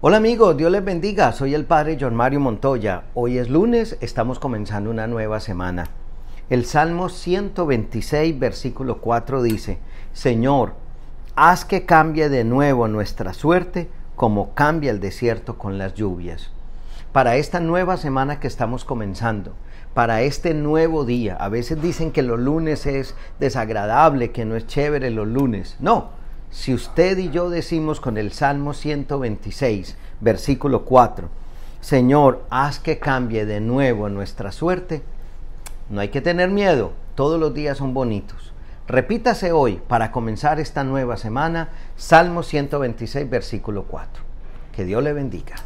Hola amigos, Dios les bendiga. Soy el Padre John Mario Montoya. Hoy es lunes, estamos comenzando una nueva semana. El Salmo 126, versículo 4 dice, Señor, haz que cambie de nuevo nuestra suerte como cambia el desierto con las lluvias. Para esta nueva semana que estamos comenzando, para este nuevo día, a veces dicen que los lunes es desagradable, que no es chévere los lunes. No, si usted y yo decimos con el Salmo 126, versículo 4, Señor, haz que cambie de nuevo nuestra suerte, no hay que tener miedo, todos los días son bonitos. Repítase hoy, para comenzar esta nueva semana, Salmo 126, versículo 4. Que Dios le bendiga.